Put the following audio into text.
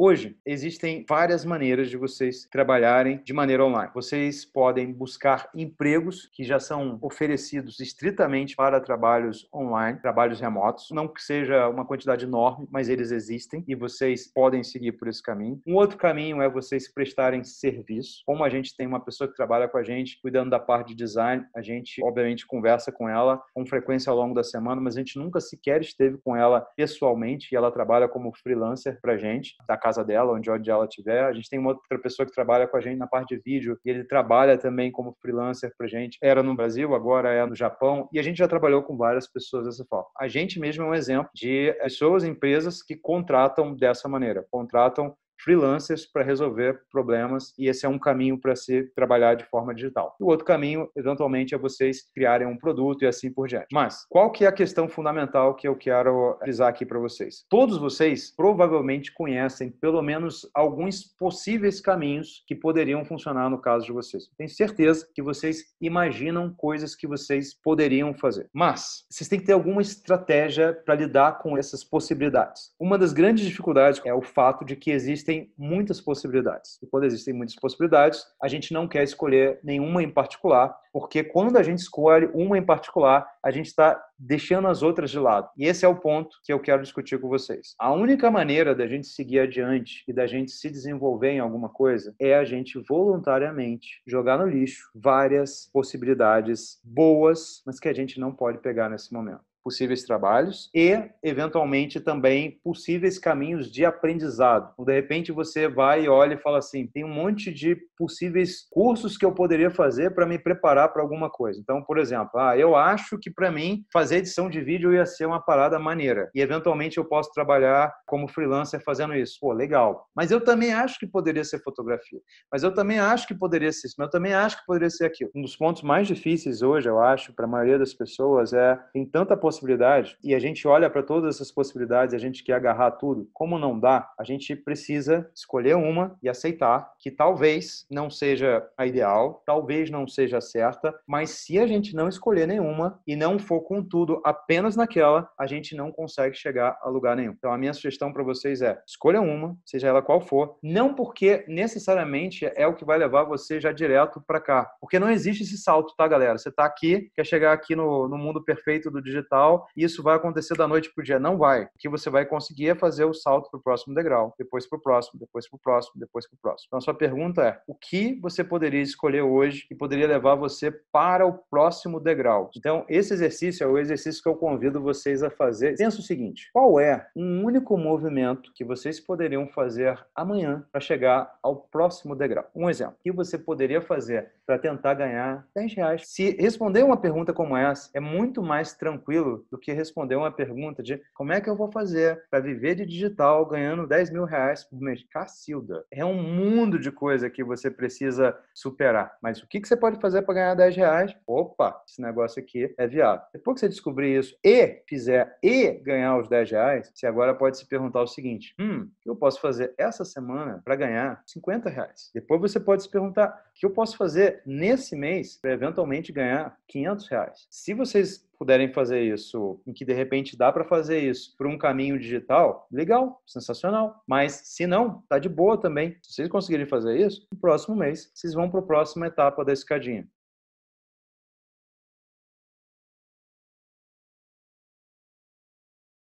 Hoje, existem várias maneiras de vocês trabalharem de maneira online. Vocês podem buscar empregos que já são oferecidos estritamente para trabalhos online, trabalhos remotos. Não que seja uma quantidade enorme, mas eles existem e vocês podem seguir por esse caminho. Um outro caminho é vocês prestarem serviço. Como a gente tem uma pessoa que trabalha com a gente cuidando da parte de design, a gente, obviamente, conversa com ela com frequência ao longo da semana, mas a gente nunca sequer esteve com ela pessoalmente e ela trabalha como freelancer para a gente, da casa dela, onde, onde ela estiver. A gente tem uma outra pessoa que trabalha com a gente na parte de vídeo e ele trabalha também como freelancer pra gente. Era no Brasil, agora é no Japão. E a gente já trabalhou com várias pessoas dessa forma. A gente mesmo é um exemplo de pessoas, empresas que contratam dessa maneira. Contratam freelancers para resolver problemas e esse é um caminho para se trabalhar de forma digital. O outro caminho, eventualmente, é vocês criarem um produto e assim por diante. Mas qual que é a questão fundamental que eu quero avisar aqui para vocês? Todos vocês provavelmente conhecem pelo menos alguns possíveis caminhos que poderiam funcionar no caso de vocês. Tenho certeza que vocês imaginam coisas que vocês poderiam fazer. Mas vocês têm que ter alguma estratégia para lidar com essas possibilidades. Uma das grandes dificuldades é o fato de que existem existem muitas possibilidades. E quando existem muitas possibilidades, a gente não quer escolher nenhuma em particular, porque quando a gente escolhe uma em particular, a gente está deixando as outras de lado. E esse é o ponto que eu quero discutir com vocês. A única maneira da gente seguir adiante e da gente se desenvolver em alguma coisa é a gente voluntariamente jogar no lixo várias possibilidades boas, mas que a gente não pode pegar nesse momento possíveis trabalhos e, eventualmente, também possíveis caminhos de aprendizado. Então, de repente, você vai e olha e fala assim: tem um monte de possíveis cursos que eu poderia fazer para me preparar para alguma coisa. Então, por exemplo, ah, eu acho que para mim fazer edição de vídeo ia ser uma parada maneira e, eventualmente, eu posso trabalhar como freelancer fazendo isso. Pô, legal. Mas eu também acho que poderia ser fotografia. Mas eu também acho que poderia ser isso. Mas eu também acho que poderia ser aquilo. Um dos pontos mais difíceis hoje, eu acho, para a maioria das pessoas é em tanta possibilidade e a gente olha para todas essas possibilidades, a gente quer agarrar tudo, como não dá, a gente precisa escolher uma e aceitar que talvez não seja a ideal, talvez não seja a certa, mas se a gente não escolher nenhuma e não for com tudo apenas naquela, a gente não consegue chegar a lugar nenhum. Então a minha sugestão para vocês é: escolha uma, seja ela qual for, não porque necessariamente é o que vai levar você já direto para cá, porque não existe esse salto, tá, galera? Você está aqui, quer chegar aqui no, no mundo perfeito do digital tal, e isso vai acontecer da noite para o dia. Não vai. O que você vai conseguir é fazer o salto para o próximo degrau, depois para o próximo, depois para o próximo, depois para o próximo. Então, a sua pergunta é: o que você poderia escolher hoje que poderia levar você para o próximo degrau? Então, esse exercício é o exercício que eu convido vocês a fazer. Pensa o seguinte: qual é um único movimento que vocês poderiam fazer amanhã para chegar ao próximo degrau? Um exemplo: o que você poderia fazer para tentar ganhar 10 reais? Se responder uma pergunta como essa, é muito mais tranquilo do que responder uma pergunta de como é que eu vou fazer para viver de digital ganhando 10 mil reais por mês. Cacilda, é um mundo de coisa que você precisa superar. Mas o que, que você pode fazer para ganhar 10 reais? Opa, esse negócio aqui é viável. Depois que você descobrir isso e fizer e ganhar os 10 reais, você agora pode se perguntar o seguinte: hum, eu posso fazer essa semana para ganhar 50 reais? Depois você pode se perguntar que eu posso fazer nesse mês para eventualmente ganhar 500 reais? Se vocês puderem fazer isso, em que de repente dá para fazer isso por um caminho digital, legal, sensacional. Mas se não, tá de boa também. Se vocês conseguirem fazer isso, no próximo mês vocês vão para a próxima etapa da escadinha.